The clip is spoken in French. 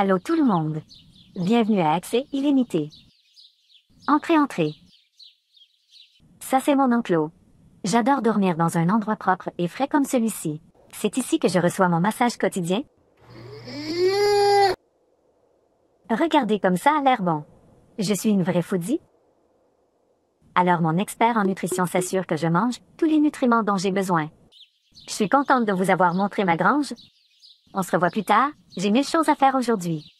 Allô tout le monde. Bienvenue à Accès illimité. Entrez, entrez. Ça c'est mon enclos. J'adore dormir dans un endroit propre et frais comme celui-ci. C'est ici que je reçois mon massage quotidien. Regardez comme ça a l'air bon. Je suis une vraie foodie. Alors mon expert en nutrition s'assure que je mange tous les nutriments dont j'ai besoin. Je suis contente de vous avoir montré ma grange. On se revoit plus tard. J'ai mille choses à faire aujourd'hui.